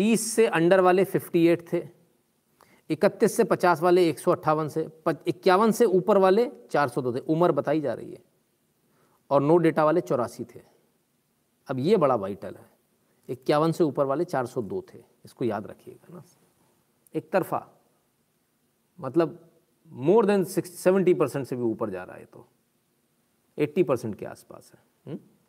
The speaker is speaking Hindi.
तीस से अंडर वाले एट थे इकतीस से पचास वाले एक सौ अट्ठावन से इक्यावन से ऊपर वाले चार सौ दो थे उम्र बताई जा रही है और नो डेटा वाले चौरासी थे अब ये बड़ा वाइटल है इक्यावन से ऊपर वाले चार सौ दो थे इसको याद रखिएगा ना एक तरफा मतलब more than six seventy percent से भी ऊपर जा रहा है तो एट्टी परसेंट के आसपास है हुँ? हम्म?